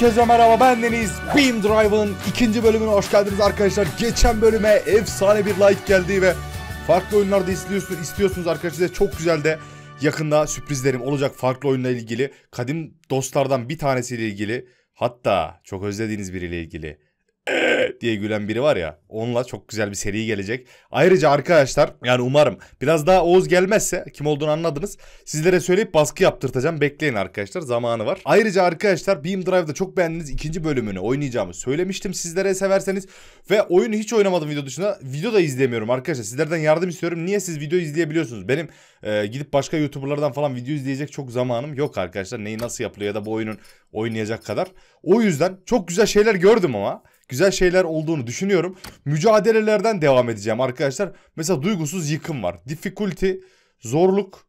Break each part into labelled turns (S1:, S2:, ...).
S1: Herkese merhaba ben Deniz Beam Drive'ın ikinci bölümüne hoş geldiniz arkadaşlar. Geçen bölüme efsane bir like geldi ve farklı oyunlarda istiyorsunuz, istiyorsunuz arkadaşlar. Çok güzel de yakında sürprizlerim olacak farklı oyunla ilgili. Kadim dostlardan bir tanesiyle ilgili hatta çok özlediğiniz biriyle ilgili diye gülen biri var ya. Onunla çok güzel bir seri gelecek. Ayrıca arkadaşlar yani umarım biraz daha Oğuz gelmezse kim olduğunu anladınız. Sizlere söyleyip baskı yaptırtacağım. Bekleyin arkadaşlar zamanı var. Ayrıca arkadaşlar Beam Drive'da çok beğendiğiniz ikinci bölümünü oynayacağımı söylemiştim sizlere severseniz. Ve oyunu hiç oynamadım video dışında. Video da izlemiyorum arkadaşlar. Sizlerden yardım istiyorum. Niye siz video izleyebiliyorsunuz? Benim e, gidip başka YouTuber'lardan falan video izleyecek çok zamanım yok arkadaşlar. Neyi nasıl yapılıyor ya da bu oyunun oynayacak kadar. O yüzden çok güzel şeyler gördüm ama güzel şeyler olduğunu düşünüyorum. Mücadelelerden devam edeceğim arkadaşlar. Mesela duygusuz yıkım var. Difficulty, zorluk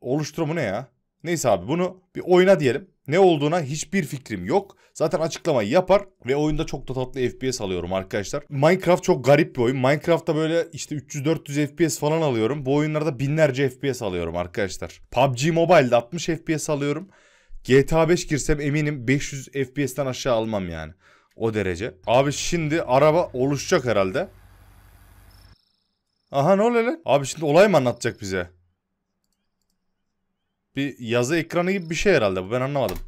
S1: oluşturumu ne ya? Neyse abi bunu bir oyna diyelim. Ne olduğuna hiçbir fikrim yok. Zaten açıklamayı yapar ve oyunda çok da tatlı FPS alıyorum arkadaşlar. Minecraft çok garip bir oyun. Minecraft'ta böyle işte 300-400 FPS falan alıyorum. Bu oyunlarda binlerce FPS alıyorum arkadaşlar. PUBG Mobile'da 60 FPS alıyorum. GTA 5 girsem eminim 500 FPS'ten aşağı almam yani. O derece. Abi şimdi araba oluşacak herhalde. Aha ne oluyor lan? Abi şimdi olay mı anlatacak bize? Bir yazı ekranı gibi bir şey herhalde bu ben anlamadım.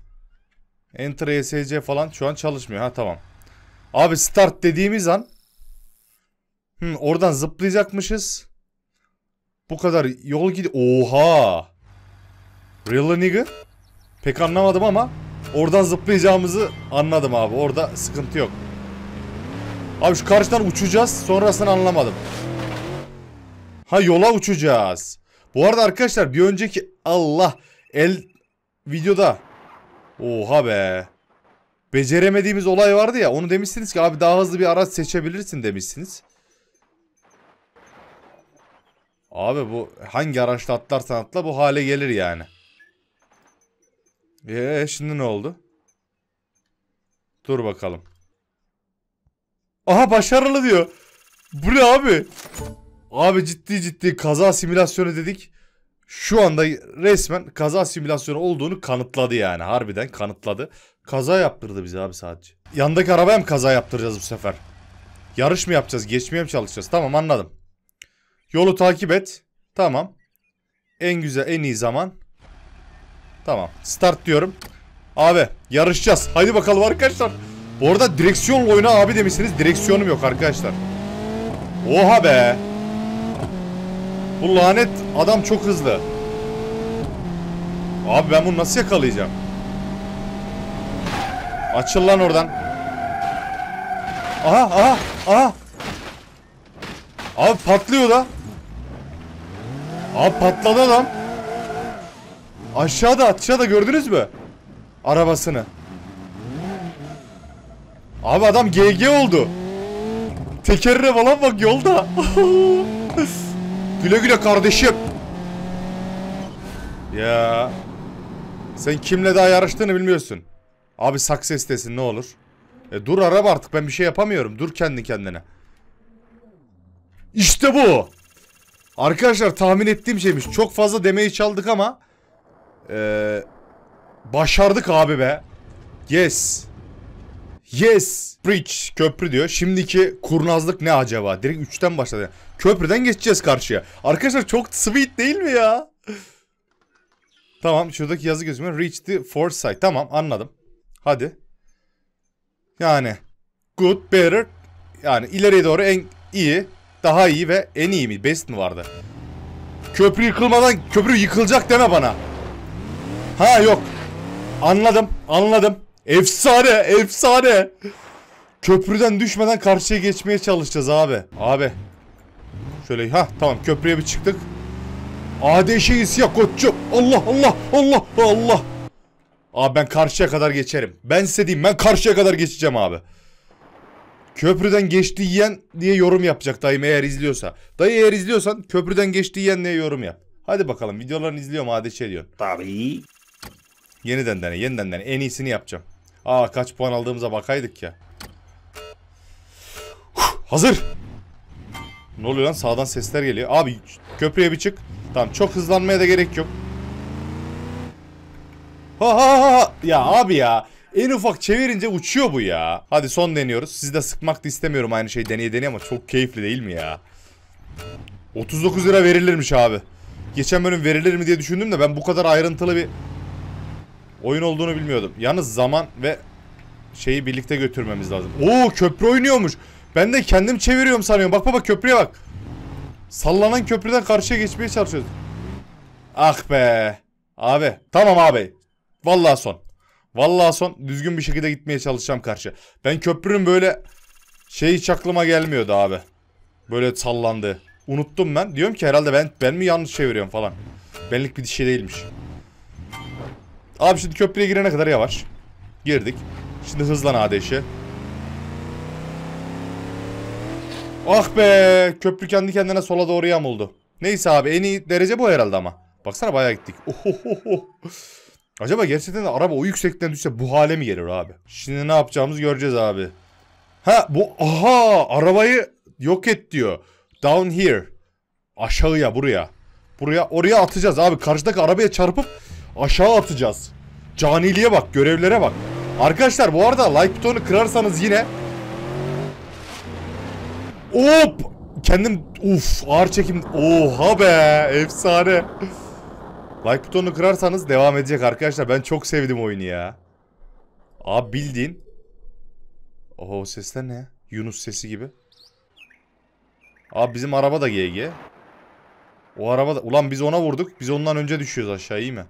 S1: Enter ESC falan şu an çalışmıyor. Ha tamam. Abi start dediğimiz an hı, oradan zıplayacakmışız. Bu kadar yol gidi. Oha. Real nigga. Pek anlamadım ama Oradan zıplayacağımızı anladım abi. Orada sıkıntı yok. Abi şu karşıdan uçacağız. Sonrasını anlamadım. Ha yola uçacağız. Bu arada arkadaşlar bir önceki Allah el videoda Oha be. Beceremediğimiz olay vardı ya. Onu demişsiniz ki abi daha hızlı bir araç seçebilirsin demişsiniz. Abi bu hangi araçla atlarsan atla bu hale gelir yani. Eee şimdi ne oldu? Dur bakalım. Aha başarılı diyor. Bu ne abi? Abi ciddi ciddi kaza simülasyonu dedik. Şu anda resmen kaza simülasyonu olduğunu kanıtladı yani. Harbiden kanıtladı. Kaza yaptırdı bize abi sadece. Yandaki arabaya mı kaza yaptıracağız bu sefer? Yarış mı yapacağız? Geçmeye mi çalışacağız? Tamam anladım. Yolu takip et. Tamam. En güzel en iyi zaman Tamam. Start diyorum. Abi yarışacağız. Haydi bakalım arkadaşlar. Bu arada direksiyonla oyunu abi demişsiniz. Direksiyonum yok arkadaşlar. Oha be. Bu lanet adam çok hızlı. Abi ben bunu nasıl yakalayacağım? Açıl lan oradan. Aha aha aha. Abi patlıyor da. Abi patladı adam. Aşağıda aşağıda gördünüz mü? Arabasını. Abi adam GG oldu. Tekerine falan bak yolda. güle güle kardeşim. Ya. Sen kimle daha yarıştığını bilmiyorsun. Abi success desin ne olur. E dur araba artık ben bir şey yapamıyorum. Dur kendi kendine. İşte bu. Arkadaşlar tahmin ettiğim şeymiş. Çok fazla demeyi çaldık ama... Ee, başardık abi be. Yes. Yes. Bridge. Köprü diyor. Şimdiki kurnazlık ne acaba? Direkt 3'ten başladı. Köprüden geçeceğiz karşıya. Arkadaşlar çok sweet değil mi ya? tamam şuradaki yazı gözükmüyor. Reach the foresight. Tamam anladım. Hadi. Yani. Good, better. Yani ileriye doğru en iyi. Daha iyi ve en iyi mi? Best mi vardı? Köprü yıkılmadan köprü yıkılacak deme bana. Ha yok. Anladım. Anladım. Efsane. Efsane. Köprüden düşmeden karşıya geçmeye çalışacağız abi. Abi. Şöyle ha tamam köprüye bir çıktık. Adeşe ya, koçum. Allah Allah Allah Allah. Abi ben karşıya kadar geçerim. Ben size diyeyim ben karşıya kadar geçeceğim abi. Köprüden geçti yiyen diye yorum yapacak dayım eğer izliyorsa. Dayı eğer izliyorsan köprüden geçti yiyen diye yorum yap. Hadi bakalım videolarını izliyorum adeşe diyor. Tabii. Yeniden dene, yeniden dene. En iyisini yapacağım. Aa kaç puan aldığımıza bakaydık ya. Huh, hazır. Ne oluyor lan? Sağdan sesler geliyor. Abi köprüye bir çık. Tamam çok hızlanmaya da gerek yok. Ha ha ha. Ya abi ya. En ufak çevirince uçuyor bu ya. Hadi son deniyoruz. Sizi de sıkmak da istemiyorum aynı şey. deneye deneye ama çok keyifli değil mi ya? 39 lira verilirmiş abi. Geçen bölüm verilir mi diye düşündüm de ben bu kadar ayrıntılı bir oyun olduğunu bilmiyordum. Yalnız zaman ve şeyi birlikte götürmemiz lazım. Oo köprü oynuyormuş. Ben de kendim çeviriyorum sanıyorum. Bak baba köprüye bak. Sallanan köprüden karşıya geçmeye çalışıyoruz. Ah be. Abi. Tamam abi. Vallahi son. Vallahi son. Düzgün bir şekilde gitmeye çalışacağım karşı. Ben köprünün böyle şey hiç aklıma gelmiyordu abi. Böyle sallandı. Unuttum ben. Diyorum ki herhalde ben ben mi yanlış çeviriyorum falan. Benlik bir şey değilmiş. Abi şimdi köprüye girene kadar yavaş. Girdik. Şimdi hızlan ADŞ'e. Ah be! Köprü kendi kendine sola doğru yamuldu. Neyse abi en iyi derece bu herhalde ama. Baksana bayağı gittik. Ohohoho. Oh. Acaba gerçekten de araba o yüksekten düşse bu hale mi gelir abi? Şimdi ne yapacağımızı göreceğiz abi. Ha bu aha arabayı yok et diyor. Down here. Aşağıya buraya. Buraya oraya atacağız abi. Karşıdaki arabaya çarpıp Aşağı atacağız. Caniliğe bak, görevlere bak. Arkadaşlar bu arada like butonu kırarsanız yine Hop! Kendim uf ağır çekim. Oha be! Efsane. like butonu kırarsanız devam edecek arkadaşlar. Ben çok sevdim oyunu ya. Abi bildin. Oha o sesler ne? Yunus sesi gibi. Abi bizim araba da GG. O araba da... Ulan biz ona vurduk. Biz ondan önce düşüyoruz aşağı iyi mi?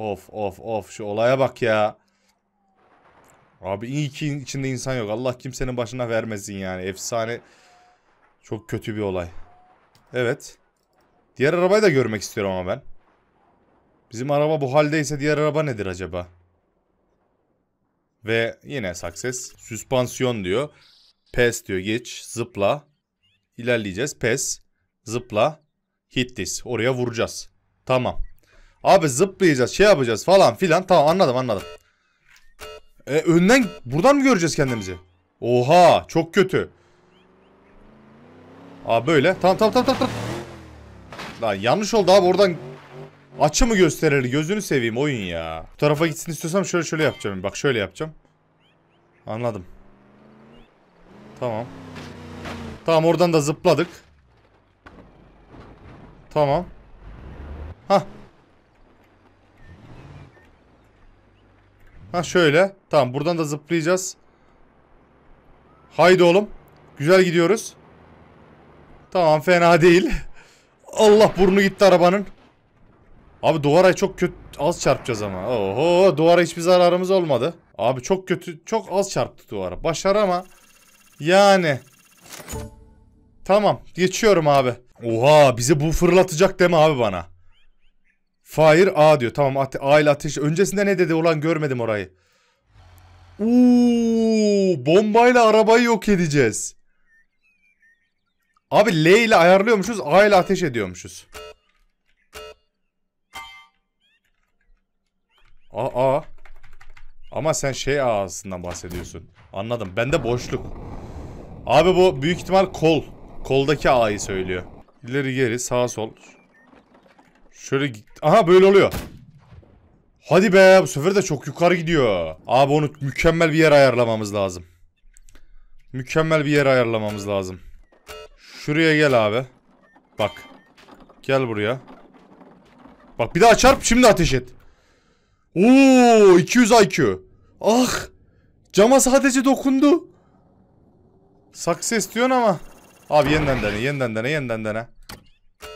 S1: Of of of şu olaya bak ya. Abi iyi ki içinde insan yok. Allah kimsenin başına vermesin yani. Efsane. Çok kötü bir olay. Evet. Diğer arabayı da görmek istiyorum ama ben. Bizim araba bu haldeyse diğer araba nedir acaba? Ve yine success. Süspansiyon diyor. Pes diyor geç. Zıpla. İlerleyeceğiz. Pes. Zıpla. Hit this. Oraya vuracağız. Tamam. Abi zıplayacağız şey yapacağız falan filan. Tamam anladım anladım. E, önden buradan mı göreceğiz kendimizi? Oha çok kötü. Abi böyle. Tamam tamam tamam tamam. Lan yanlış oldu abi oradan açı mı gösterir gözünü seveyim oyun ya. Bu tarafa gitsin istiyorsam şöyle şöyle yapacağım. Bak şöyle yapacağım. Anladım. Tamam. Tamam oradan da zıpladık. Tamam. Hah Ha şöyle. Tamam buradan da zıplayacağız. Haydi oğlum. Güzel gidiyoruz. Tamam fena değil. Allah burnu gitti arabanın. Abi duvara çok kötü az çarpacağız ama. Oho duvara hiçbir zararımız olmadı. Abi çok kötü çok az çarptı duvara. Başar ama yani. Tamam geçiyorum abi. Oha bizi bu fırlatacak deme abi bana. Fire A diyor. Tamam ate A ile ateş. Öncesinde ne dedi ulan görmedim orayı. Uuu bombayla arabayı yok edeceğiz. Abi L ile ayarlıyormuşuz. A ile ateş ediyormuşuz. A A. Ama sen şey ağasından bahsediyorsun. Anladım. Bende boşluk. Abi bu büyük ihtimal kol. Koldaki A'yı söylüyor. İleri geri sağ sol. Şöyle aha böyle oluyor. Hadi be bu sefer de çok yukarı gidiyor. Abi onu mükemmel bir yer ayarlamamız lazım. Mükemmel bir yer ayarlamamız lazım. Şuraya gel abi. Bak. Gel buraya. Bak bir daha çarp şimdi ateş et. Oo 200 IQ. Ah. Cama sadece dokundu. Saksı istiyorsun ama. Abi yeniden dene yeniden dene yeniden dene.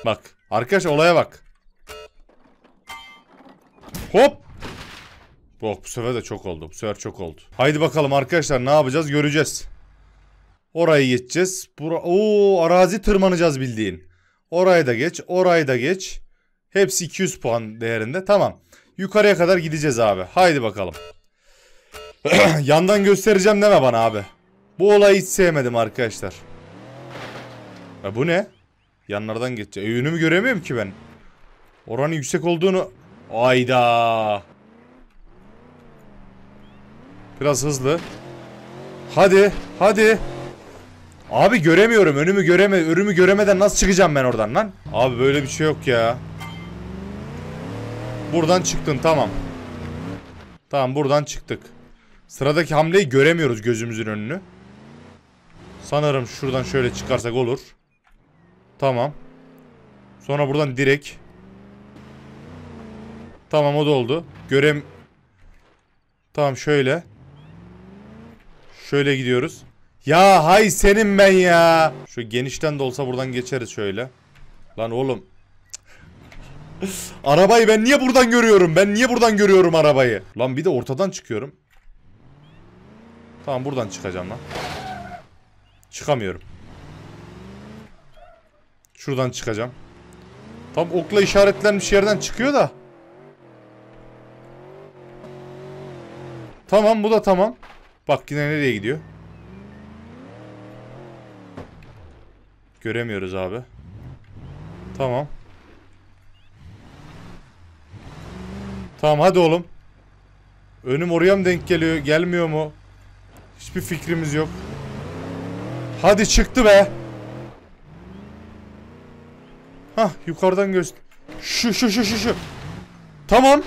S1: Bak arkadaş olaya bak. Hop. Bak oh, bu sefer de çok oldu. Bu sefer çok oldu. Haydi bakalım arkadaşlar ne yapacağız göreceğiz. Orayı geçeceğiz. Bura Oo arazi tırmanacağız bildiğin. Orayı da geç. Orayı da geç. Hepsi 200 puan değerinde. Tamam. Yukarıya kadar gideceğiz abi. Haydi bakalım. Yandan göstereceğim deme bana abi. Bu olayı hiç sevmedim arkadaşlar. E bu ne? Yanlardan geçeceğim. E, önümü göremiyorum ki ben. Oranın yüksek olduğunu Ayda. Biraz hızlı. Hadi, hadi. Abi göremiyorum. Önümü göreme, önümü göremeden nasıl çıkacağım ben oradan lan? Abi böyle bir şey yok ya. Buradan çıktın tamam. Tamam buradan çıktık. Sıradaki hamleyi göremiyoruz gözümüzün önünü. Sanırım şuradan şöyle çıkarsak olur. Tamam. Sonra buradan direkt Tamam o da oldu. Görem... Tamam şöyle. Şöyle gidiyoruz. Ya hay senin ben ya. Şu genişten de olsa buradan geçeriz şöyle. Lan oğlum. arabayı ben niye buradan görüyorum? Ben niye buradan görüyorum arabayı? Lan bir de ortadan çıkıyorum. Tamam buradan çıkacağım lan. Çıkamıyorum. Şuradan çıkacağım. Tam okla işaretlenmiş yerden çıkıyor da. Tamam bu da tamam. Bak yine nereye gidiyor? Göremiyoruz abi. Tamam. Tamam hadi oğlum. Önüm oraya mı denk geliyor? Gelmiyor mu? Hiçbir fikrimiz yok. Hadi çıktı be. Hah yukarıdan göz. Şu şu şu şu şu. Tamam.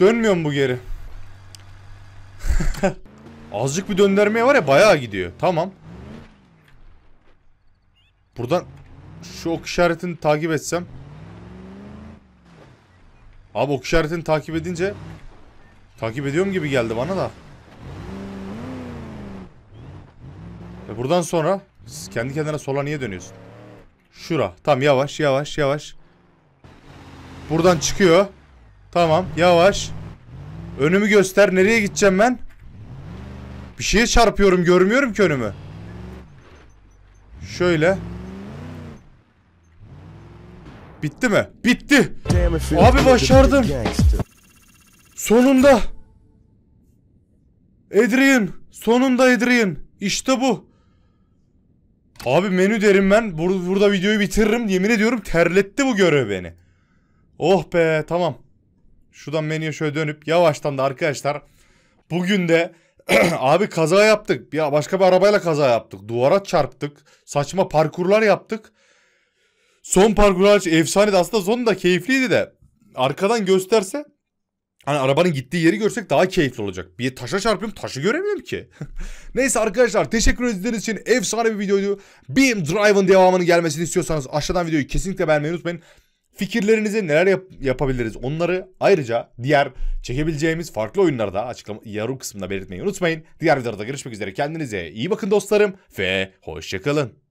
S1: Dönmüyor mu bu geri? Azıcık bir döndürmeye var ya bayağı gidiyor. Tamam. Buradan şu ok işaretini takip etsem. Abi ok işaretini takip edince takip ediyorum gibi geldi bana da. Ve buradan sonra kendi kendine sola niye dönüyorsun? Şura. Tam yavaş yavaş yavaş. Buradan çıkıyor. Tamam yavaş. Önümü göster. Nereye gideceğim ben? Bir şeye çarpıyorum. Görmüyorum ki önümü. Şöyle. Bitti mi? Bitti. Abi başardım. Sonunda. Adrian. Sonunda Adrian. İşte bu. Abi menü derim ben. Bur burada videoyu bitiririm. Yemin ediyorum terletti bu görev beni. Oh be tamam. Şuradan menüye şöyle dönüp yavaştan da arkadaşlar bugün de abi kaza yaptık. Ya başka bir arabayla kaza yaptık. Duvara çarptık. Saçma parkurlar yaptık. Son parkurlar efsaneydi. Aslında son da keyifliydi de. Arkadan gösterse Hani arabanın gittiği yeri görsek daha keyifli olacak. Bir taşa çarpıyorum taşı göremiyorum ki. Neyse arkadaşlar teşekkür ederiz için efsane bir videoydu. Beam Drive'ın devamının gelmesini istiyorsanız aşağıdan videoyu kesinlikle beğenmeyi unutmayın. Fikirlerinizi neler yap- yapabiliriz onları ayrıca diğer çekebileceğimiz farklı oyunlarda açıklama yarım kısmında belirtmeyi unutmayın. Diğer videoda görüşmek üzere kendinize iyi bakın dostlarım ve hoşçakalın.